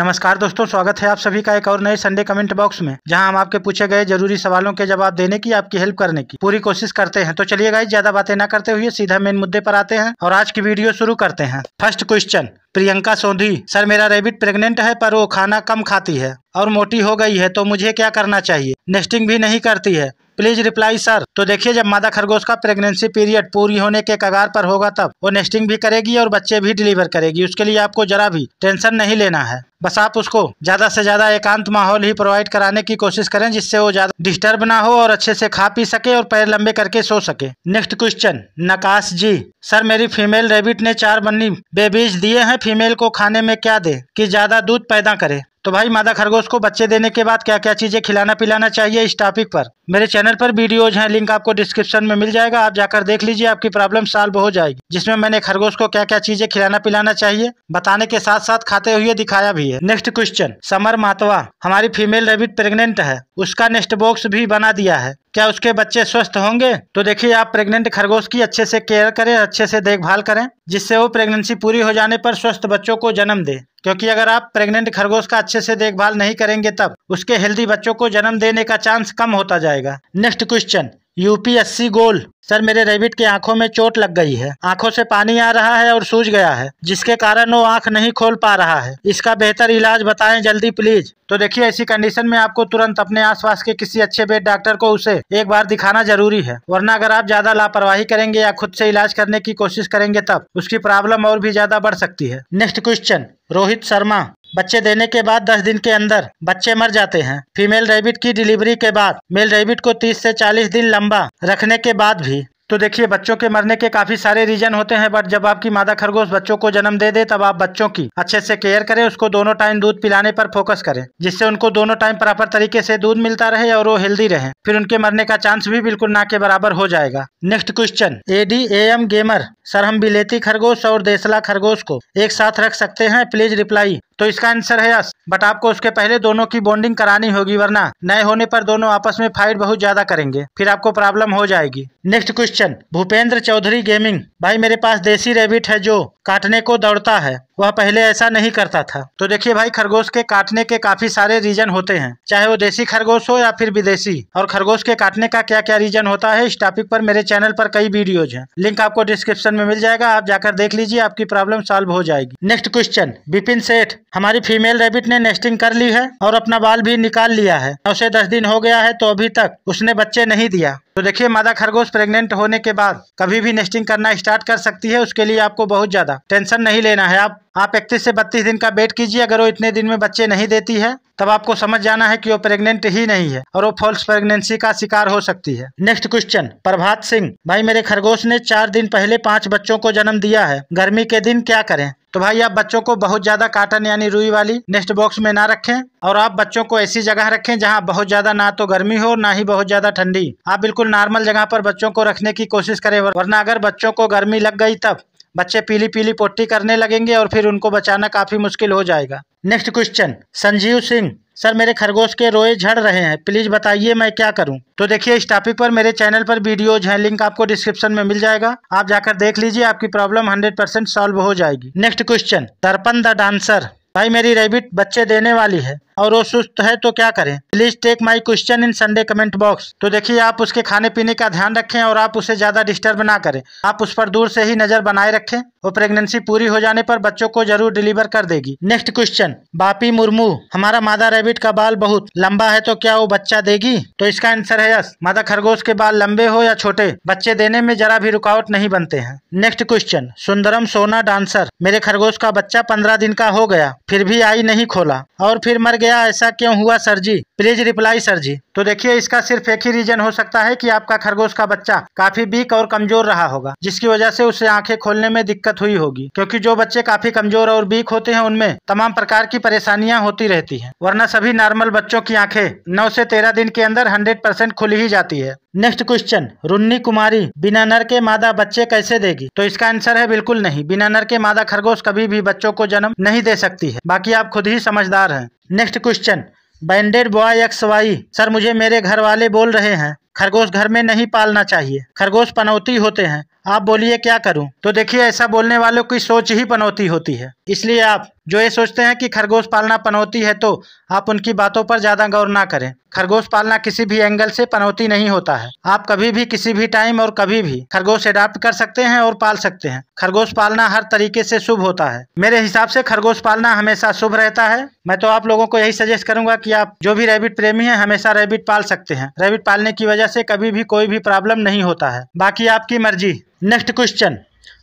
नमस्कार दोस्तों स्वागत है आप सभी का एक और नए संडे कमेंट बॉक्स में जहां हम आपके पूछे गए जरूरी सवालों के जवाब देने की आपकी हेल्प करने की पूरी कोशिश करते हैं तो चलिए गाइस ज्यादा बातें ना करते हुए सीधा मेन मुद्दे पर आते हैं और आज की वीडियो शुरू करते हैं first question Priyanka Sondhi sir मेरा रेबिट प्रेगनेंट है पर वो खाना कम खाती है और मोटी हो गई है तो मुझे क्या करना चाहिए नेस्टिंग भी नहीं करती है प्लीज रिप्लाई सर तो देखिए जब मादा खरगोश का प्रेगनेंसी पीरियड पूरी होने के कगार पर होगा तब वो नेस्टिंग भी करेगी और बच्चे भी डिलीवर करेगी उसके लिए आपको जरा भी टेंशन नहीं लेना है बस आप उसको ज्यादा से ज्यादा एकांत माहौल ही प्रोवाइड कराने की कोशिश करें जिससे वो ज्यादा डिस्टर्ब ना हो और अच्छे से खा पी सके और पैर लंबे करके सो सके next question Naqash ji sir मेरी फीमेल रेबिट ने चार बन्नी बेबीज दिए हैं फीमेल को खाने में क्या दे कि ज्यादा दूध पैदा करे तो भाई मादा खरगोश को बच्चे देने के बाद क्या क्या चीज़ें खिलाना पिलाना चाहिए इस टॉपिक पर मेरे चैनल पर वीडियोज हैं लिंक आपको डिस्क्रिप्शन में मिल जाएगा आप जाकर देख लीजिए आपकी प्रॉब्लम सॉल्व हो जाएगी जिसमें मैंने खरगोश को क्या क्या चीजें खिलाना पिलाना चाहिए बताने के साथ साथ खाते हुए दिखाया भी है नेक्स्ट क्वेश्चन समर मातवा हमारी फीमेल रेबिट प्रेगनेंट है उसका नेस्ट बॉक्स भी बना दिया है क्या उसके बच्चे स्वस्थ होंगे तो देखिए आप प्रेग्नेंट खरगोश की अच्छे से केयर करें अच्छे से देखभाल करें जिससे वो प्रेगनेंसी पूरी हो जाने पर स्वस्थ बच्चों को जन्म दे क्योंकि अगर आप प्रेग्नेंट खरगोश का अच्छे से देखभाल नहीं करेंगे तब उसके हेल्दी बच्चों को जन्म देने का चांस कम होता जाएगा जाएगा next question UPSC goal sir मेरे रेबिट की आंखों में चोट लग गई है आंखों से पानी आ रहा है और सूज गया है जिसके कारण वो आंख नहीं खोल पा रहा है इसका बेहतर इलाज बताएं जल्दी प्लीज तो देखिए ऐसी कंडीशन में आपको तुरंत अपने आसपास के किसी अच्छे बेड डॉक्टर को उसे एक बार दिखाना जरूरी है वरना अगर आप ज्यादा लापरवाही करेंगे या खुद से इलाज करने की कोशिश करेंगे तब उसकी प्रॉब्लम और भी ज्यादा बढ़ सकती है नेक्स्ट क्वेश्चन रोहित शर्मा बच्चे देने के बाद 10 दिन के अंदर बच्चे मर जाते हैं फीमेल रेबिट की डिलीवरी के बाद मेल रेबिट को 30 से 40 दिन लंबा रखने के बाद भी तो देखिए बच्चों के मरने के काफ़ी सारे रीजन होते हैं बट जब आपकी मादा खरगोश बच्चों को जन्म दे दे तब आप बच्चों की अच्छे से केयर करें उसको दोनों टाइम दूध पिलाने पर फोकस करें जिससे उनको दोनों टाइम प्रॉपर तरीके से दूध मिलता रहे और वो हेल्दी रहे फिर उनके मरने का चांस भी बिल्कुल ना के बराबर हो जाएगा next question A D A M gamer sir हम बिलेती खरगोश और देसला खरगोश को एक साथ रख सकते हैं प्लीज रिप्लाई तो इसका आंसर है यस बट आपको उसके पहले दोनों की बॉन्डिंग करानी होगी वरना नए होने पर दोनों आपस में फाइट बहुत ज्यादा करेंगे फिर आपको प्रॉब्लम हो जाएगी next question collection Bhupendra Chaudhary gaming भाई मेरे पास देसी रेबिट है जो काटने को दौड़ता है वह पहले ऐसा नहीं करता था तो देखिए भाई खरगोश के काटने के काफी सारे रीजन होते हैं चाहे वो देसी खरगोश हो या फिर विदेशी और खरगोश के काटने का क्या क्या रीजन होता है इस टॉपिक पर मेरे चैनल पर कई वीडियोज हैं लिंक आपको डिस्क्रिप्शन में मिल जाएगा आप जाकर देख लीजिए आपकी प्रॉब्लम सॉल्व हो जाएगी नेक्स्ट क्वेश्चन बिपिन सेठ हमारी फीमेल रेबिट ने नेस्टिंग कर ली है और अपना बाल भी निकाल लिया है उसे दस दिन हो गया है तो अभी तक उसने बच्चे नहीं दिया तो देखिए मादा खरगोश प्रेग्नेंट होने के बाद कभी भी नेस्टिंग करना स्टार्ट कर सकती है उसके लिए आपको बहुत ज्यादा टेंशन नहीं लेना है आप आप इकतीस से बत्तीस दिन का वेट कीजिए अगर वो इतने दिन में बच्चे नहीं देती है तब आपको समझ जाना है कि वो प्रेग्नेंट ही नहीं है और वो फॉल्स प्रेगनेंसी का शिकार हो सकती है नेक्स्ट क्वेश्चन प्रभात सिंह भाई मेरे खरगोश ने चार दिन पहले पांच बच्चों को जन्म दिया है गर्मी के दिन क्या करें तो भाई आप बच्चों को बहुत ज्यादा काटन यानी रुई वाली नेस्ट बॉक्स में ना रखें और आप बच्चों को ऐसी जगह रखें जहां बहुत ज्यादा ना तो गर्मी हो ना ही बहुत ज्यादा ठंडी आप बिल्कुल नॉर्मल जगह पर बच्चों को रखने की कोशिश करें वरना अगर बच्चों को गर्मी लग गई तब बच्चे पीली पीली पोटी करने लगेंगे और फिर उनको बचाना काफ़ी मुश्किल हो जाएगा next question Sanjeev Singh sir मेरे खरगोश के रोए झड़ रहे हैं प्लीज़ बताइए मैं क्या करूं तो देखिए इस टॉपिक पर मेरे चैनल पर वीडियोज हैं लिंक आपको डिस्क्रिप्शन में मिल जाएगा आप जाकर देख लीजिए आपकी प्रॉब्लम 100 परसेंट सॉल्व हो जाएगी next question Darpan the dancer भाई मेरी रेबिट बच्चे देने वाली है और वो सुस्त है तो क्या करें please take my question in Sunday comment box तो देखिए आप उसके खाने पीने का ध्यान रखें और आप उसे ज्यादा डिस्टर्ब ना करें आप उस पर दूर से ही नजर बनाए रखें वो प्रेगनेंसी पूरी हो जाने पर बच्चों को जरूर डिलीवर कर देगी नेक्स्ट क्वेश्चन बापी मुर्मू हमारा मादा रेबिट का बाल बहुत लंबा है तो क्या वो बच्चा देगी तो इसका आंसर है यस मादा खरगोश के बाल लंबे हो या छोटे बच्चे देने में जरा भी रुकावट नहीं बनते हैं नेक्स्ट क्वेश्चन सुंदरम सोना डांसर मेरे खरगोश का बच्चा पंद्रह दिन का हो गया फिर भी आई नहीं खोला और फिर मर गया गया ऐसा क्यों हुआ sir ji please reply sir ji तो देखिए इसका सिर्फ एक ही रीजन हो सकता है कि आपका खरगोश का बच्चा काफी वीक और कमजोर रहा होगा जिसकी वजह से उसे आंखें खोलने में दिक्कत हुई होगी क्योंकि जो बच्चे काफी कमजोर और वीक होते हैं उनमें तमाम प्रकार की परेशानियां होती रहती हैं वरना सभी नॉर्मल बच्चों की आंखें नौ से तेरह दिन के अंदर हंड्रेड परसेंट खुल ही जाती है नेक्स्ट क्वेश्चन रुन्नी कुमारी बिना नर के मादा बच्चे कैसे देगी तो इसका आंसर है बिल्कुल नहीं बिना नर के मादा खरगोश कभी भी बच्चों को जन्म नहीं दे सकती है बाकी आप खुद ही समझदार हैं next question banded boy X Y sir मुझे मेरे घर वाले बोल रहे हैं खरगोश घर में नहीं पालना चाहिए खरगोश पनौती होते हैं आप बोलिए क्या करूं तो देखिए ऐसा बोलने वालों की सोच ही पनौती होती है इसलिए आप जो ये सोचते हैं कि खरगोश पालना पनौती है तो आप उनकी बातों पर ज़्यादा गौर ना करें खरगोश पालना किसी भी एंगल से पनौती नहीं होता है आप कभी भी किसी भी टाइम और कभी भी खरगोश अडाप्ट कर सकते हैं और पाल सकते हैं खरगोश पालना हर तरीके से शुभ होता है मेरे हिसाब से खरगोश पालना हमेशा शुभ रहता है मैं तो आप लोगों को यही सजेस्ट करूंगा कि आप जो भी रेबिट प्रेमी हैं हमेशा रेबिट पाल सकते हैं रेबिट पालने की वजह से कभी भी कोई भी प्रॉब्लम नहीं होता है बाकी आपकी मर्जी नेक्स्ट क्वेश्चन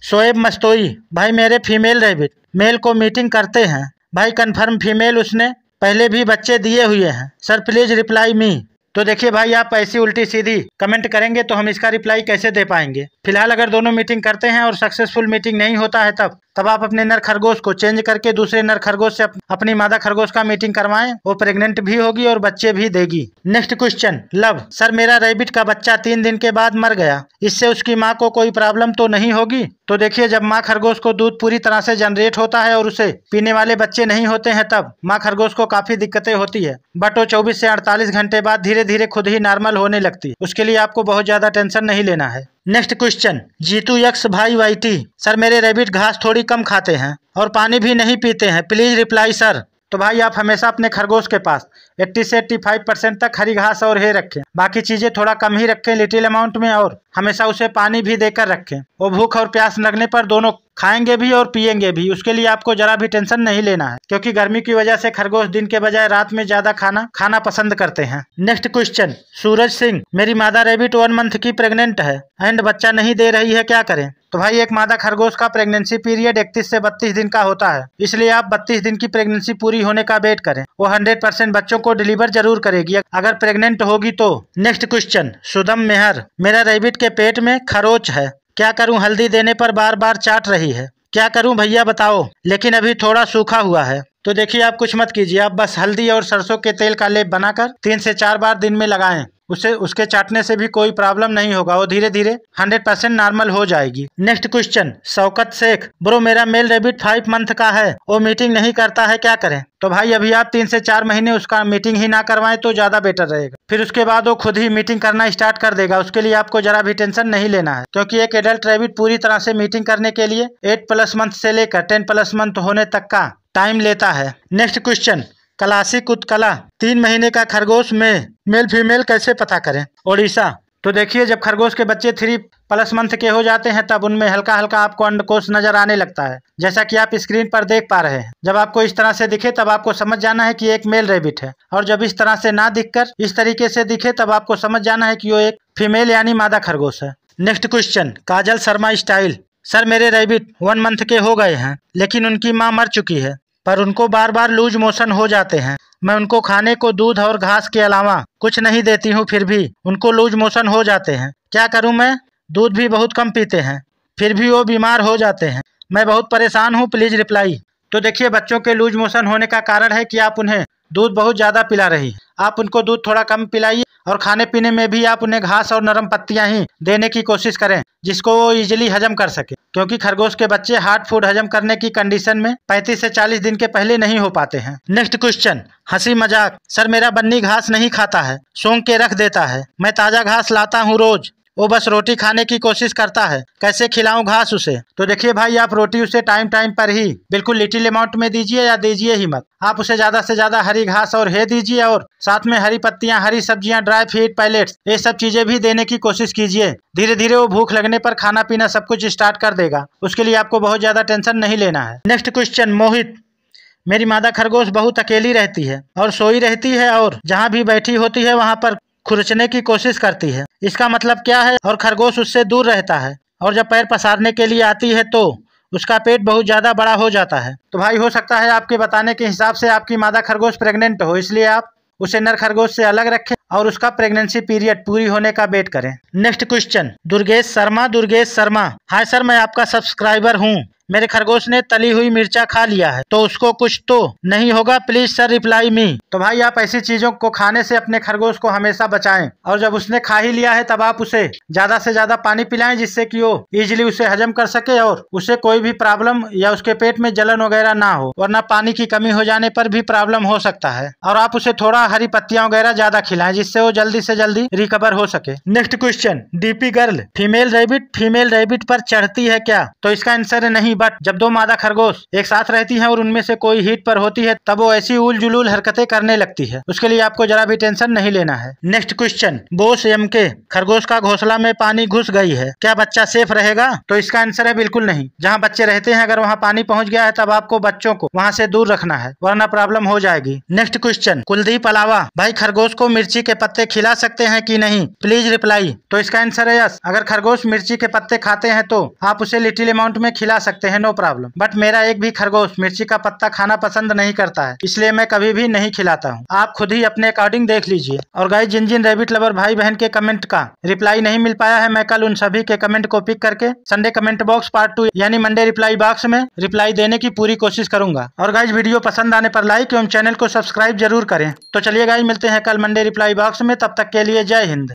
शोएब मस्तोई भाई मेरे फीमेल रेबिट मेल को मीटिंग करते हैं भाई कन्फर्म फीमेल उसने पहले भी बच्चे दिए हुए हैं सर प्लीज़ रिप्लाई मी तो देखिए भाई आप ऐसी उल्टी सीधी कमेंट करेंगे तो हम इसका रिप्लाई कैसे दे पाएंगे फिलहाल अगर दोनों मीटिंग करते हैं और सक्सेसफुल मीटिंग नहीं होता है तब तब आप अपने नर खरगोश को चेंज करके दूसरे नर खरगोश से अपनी मादा खरगोश का मीटिंग करवाएं वो प्रेग्नेंट भी होगी और बच्चे भी देगी नेक्स्ट क्वेश्चन लव सर मेरा रेबिट का बच्चा तीन दिन के बाद मर गया इससे उसकी माँ को कोई प्रॉब्लम तो नहीं होगी तो देखिए जब माँ खरगोश को दूध पूरी तरह से जनरेट होता है और उसे पीने वाले बच्चे नहीं होते हैं तब माँ खरगोश को काफी दिक्कतें होती है बट वो चौबीस से अड़तालीस घंटे बाद धीरे धीरे खुद ही नॉर्मल होने लगती है उसके लिए आपको बहुत ज्यादा टेंशन नहीं लेना है नेक्स्ट क्वेश्चन जीतू यक्स भाई वाई टी सर मेरे रेबिट घास थोड़ी कम खाते हैं और पानी भी नहीं पीते हैं प्लीज रिप्लाई सर तो भाई आप हमेशा अपने खरगोश के पास 80 से 85 परसेंट तक हरी घास और हे रखें बाकी चीज़ें थोड़ा कम ही रखें लिटिल अमाउंट में और हमेशा उसे पानी भी देकर रखें वो भूख और प्यास लगने पर दोनों खाएंगे भी और पिएंगे भी उसके लिए आपको जरा भी टेंशन नहीं लेना है क्योंकि गर्मी की वजह से खरगोश दिन के बजाय रात में ज्यादा खाना खाना पसंद करते हैं नेक्स्ट क्वेश्चन सूरज सिंह मेरी मादा रेबिट वन मंथ की प्रेग्नेंट है एंड बच्चा नहीं दे रही है क्या करें तो भाई एक मादा खरगोश का प्रेगनेंसी पीरियड इकतीस से बत्तीस दिन का होता है इसलिए आप बत्तीस दिन की प्रेगनेंसी पूरी होने का वेट करें वो हंड्रेड परसेंट बच्चों को डिलीवर जरूर करेगी अगर प्रेग्नेंट होगी तो नेक्स्ट क्वेश्चन सुदम मेहर मेरा रेबिट के पेट में खरोच है क्या करूं हल्दी देने पर बार बार चाट रही है क्या करूं भैया बताओ लेकिन अभी थोड़ा सूखा हुआ है तो देखिए आप कुछ मत कीजिए आप बस हल्दी और सरसों के तेल का लेप बनाकर तीन से चार बार दिन में लगाएं उसे उसके चाटने से भी कोई प्रॉब्लम नहीं होगा वो धीरे धीरे 100 परसेंट नॉर्मल हो जाएगी next question Shaukat Sheikh bro मेरा मेल रेबिट फाइव मंथ का है वो मीटिंग नहीं करता है क्या करें तो भाई अभी आप तीन से चार महीने उसका मीटिंग ही ना करवाएं तो ज़्यादा बेटर रहेगा फिर उसके बाद वो खुद ही मीटिंग करना स्टार्ट कर देगा उसके लिए आपको जरा भी टेंशन नहीं लेना है क्योंकि एक एडल्ट रेबिट पूरी तरह से मीटिंग करने के लिए एट प्लस मंथ से लेकर टेन प्लस मंथ होने तक का टाइम लेता है नेक्स्ट क्वेश्चन क्लासिक उत्कला तीन महीने का खरगोश में मेल फीमेल कैसे पता करें ओडिशा तो देखिए जब खरगोश के बच्चे थ्री प्लस मंथ के हो जाते हैं तब उनमें हल्का हल्का आपको अंडकोश नजर आने लगता है जैसा कि आप स्क्रीन पर देख पा रहे हैं जब आपको इस तरह से दिखे तब आपको समझ जाना है कि एक मेल रेबिट है और जब इस तरह से ना दिखकर इस तरीके से दिखे तब आपको समझ जाना है कि वो एक फीमेल यानी मादा खरगोश है next question Kajal Sharma style sir मेरे रेबिट वन मंथ के हो गए हैं लेकिन उनकी माँ मर चुकी है पर उनको बार बार लूज मोशन हो जाते हैं मैं उनको खाने को दूध और घास के अलावा कुछ नहीं देती हूँ फिर भी उनको लूज मोशन हो जाते हैं क्या करूँ मैं दूध भी बहुत कम पीते हैं फिर भी वो बीमार हो जाते हैं मैं बहुत परेशान हूँ प्लीज़ रिप्लाई तो देखिए बच्चों के लूज मोशन होने का कारण है कि आप उन्हें दूध बहुत ज़्यादा पिला रही आप उनको दूध थोड़ा कम पिलाइए और खाने पीने में भी आप उन्हें घास और नरम पत्तियां ही देने की कोशिश करें जिसको वो इजिली हजम कर सके क्योंकि खरगोश के बच्चे हार्ड फूड हजम करने की कंडीशन में 35 से 40 दिन के पहले नहीं हो पाते हैं नेक्स्ट क्वेश्चन हंसी मजाक सर मेरा बन्नी घास नहीं खाता है सोंग के रख देता है मैं ताज़ा घास लाता हूँ रोज वो बस रोटी खाने की कोशिश करता है कैसे खिलाऊं घास उसे तो देखिए भाई आप रोटी उसे टाइम टाइम पर ही बिल्कुल लिटिल अमाउंट में दीजिए या दीजिए ही मत आप उसे ज्यादा से ज्यादा हरी घास और हे दीजिए और साथ में हरी पत्तियां हरी सब्जियां ड्राई फ्रूट पैलेट ये सब चीजें भी देने की कोशिश कीजिए धीरे धीरे वो भूख लगने पर खाना पीना सब कुछ स्टार्ट कर देगा उसके लिए आपको बहुत ज्यादा टेंशन नहीं लेना है नेक्स्ट क्वेश्चन मोहित मेरी मादा खरगोश बहुत अकेली रहती है और सोई रहती है और जहाँ भी बैठी होती है वहाँ पर खुरचने की कोशिश करती है इसका मतलब क्या है और खरगोश उससे दूर रहता है और जब पैर पसारने के लिए आती है तो उसका पेट बहुत ज़्यादा बड़ा हो जाता है तो भाई हो सकता है आपके बताने के हिसाब से आपकी मादा खरगोश प्रेग्नेंट हो इसलिए आप उसे नर खरगोश से अलग रखें और उसका प्रेगनेंसी पीरियड पूरी होने का वेट करें next question Durgesh Sharma Durgesh Sharma hi sir मैं आपका सब्सक्राइबर हूँ मेरे खरगोश ने तली हुई मिर्चा खा लिया है तो उसको कुछ तो नहीं होगा प्लीज सर रिप्लाई मी तो भाई आप ऐसी चीजों को खाने से अपने खरगोश को हमेशा बचाएं और जब उसने खा ही लिया है तब आप उसे ज्यादा से ज्यादा पानी पिलाएं जिससे कि वो इजिली उसे हजम कर सके और उसे कोई भी प्रॉब्लम या उसके पेट में जलन वगैरह ना हो और पानी की कमी हो जाने पर भी प्रॉब्लम हो सकता है और आप उसे थोड़ा हरी पत्तियां वगैरह ज्यादा खिलाएं जिससे वो जल्दी ऐसी जल्दी रिकवर हो सके next question DP girl female rabbit female rabbit पर चढ़ती है क्या तो इसका आंसर नहीं नहीं बट जब दो मादा खरगोश एक साथ रहती है और उनमें से कोई हीट पर होती है तब वो ऐसी उल जुलूल हरकतें करने लगती है उसके लिए आपको जरा भी टेंशन नहीं लेना है नेक्स्ट क्वेश्चन बोस एम के खरगोश का घोसला में पानी घुस गई है क्या बच्चा सेफ रहेगा तो इसका आंसर है बिल्कुल नहीं जहाँ बच्चे रहते हैं अगर वहाँ पानी पहुँच गया है तब आपको बच्चों को वहाँ से दूर रखना है वरना प्रॉब्लम हो जाएगी नेक्स्ट क्वेश्चन कुलदीप अलावा भाई खरगोश को मिर्ची के पत्ते खिला सकते हैं की नहीं प्लीज रिप्लाई तो इसका आंसर है यस अगर खरगोश मिर्ची के पत्ते खाते हैं तो आप उसे लिटिल अमाउंट में खिला सकते सकते हैं नो प्रॉब्लम बट मेरा एक भी खरगोश मिर्ची का पत्ता खाना पसंद नहीं करता है इसलिए मैं कभी भी नहीं खिलाता हूँ आप खुद ही अपने अकॉर्डिंग देख लीजिए और गाय जिन जिन रेबिट लवर भाई बहन के कमेंट का रिप्लाई नहीं मिल पाया है मैं कल उन सभी के कमेंट को पिक करके Sunday comment box part two यानी मंडे रिप्लाई बॉक्स में रिप्लाई देने की पूरी कोशिश करूंगा और गाइज वीडियो पसंद आने पर लाइक एवं चैनल को सब्सक्राइब जरूर करें तो चलिए गाइज मिलते हैं कल मंडे रिप्लाई बॉक्स में तब तक के लिए जय हिंद